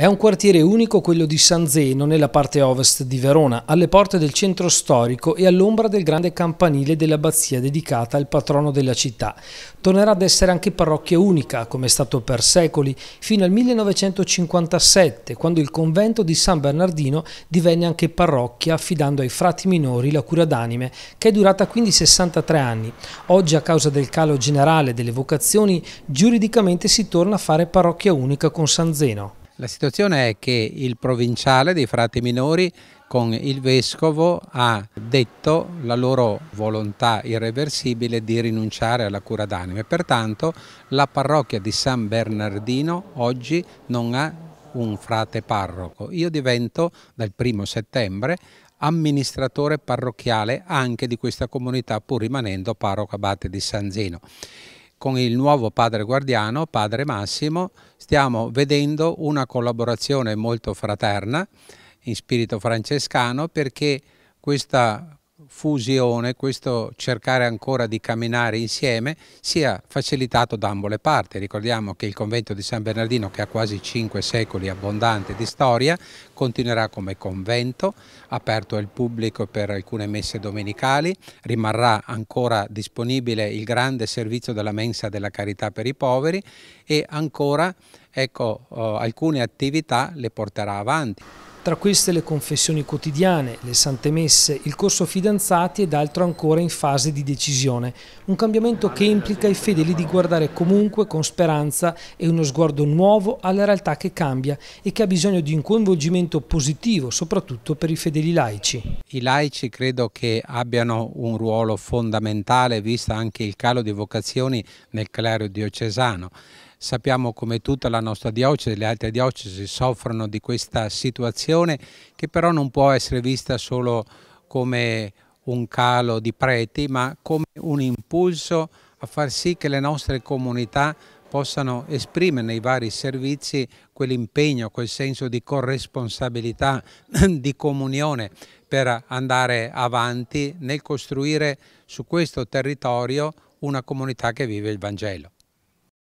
È un quartiere unico quello di San Zeno, nella parte ovest di Verona, alle porte del centro storico e all'ombra del grande campanile dell'abbazia dedicata al patrono della città. Tornerà ad essere anche parrocchia unica, come è stato per secoli, fino al 1957, quando il convento di San Bernardino divenne anche parrocchia, affidando ai frati minori la cura d'anime, che è durata quindi 63 anni. Oggi, a causa del calo generale delle vocazioni, giuridicamente si torna a fare parrocchia unica con San Zeno. La situazione è che il provinciale dei frati minori con il vescovo ha detto la loro volontà irreversibile di rinunciare alla cura d'anime. Pertanto la parrocchia di San Bernardino oggi non ha un frate parroco. Io divento dal primo settembre amministratore parrocchiale anche di questa comunità pur rimanendo parroco abate di San Zeno con il nuovo padre guardiano, padre Massimo, stiamo vedendo una collaborazione molto fraterna in spirito francescano perché questa fusione, questo cercare ancora di camminare insieme, sia facilitato da ambo le parti. Ricordiamo che il convento di San Bernardino, che ha quasi cinque secoli abbondante di storia, continuerà come convento, aperto al pubblico per alcune messe domenicali, rimarrà ancora disponibile il grande servizio della mensa della carità per i poveri e ancora ecco, eh, alcune attività le porterà avanti. Tra queste le confessioni quotidiane, le sante messe, il corso fidanzati ed altro ancora in fase di decisione. Un cambiamento che implica ai fedeli di guardare comunque con speranza e uno sguardo nuovo alla realtà che cambia e che ha bisogno di un coinvolgimento positivo, soprattutto per i fedeli laici. I laici credo che abbiano un ruolo fondamentale, vista anche il calo di vocazioni nel clero diocesano. Sappiamo come tutta la nostra diocesi e le altre diocesi soffrono di questa situazione che però non può essere vista solo come un calo di preti ma come un impulso a far sì che le nostre comunità possano esprimere nei vari servizi quell'impegno, quel senso di corresponsabilità, di comunione per andare avanti nel costruire su questo territorio una comunità che vive il Vangelo.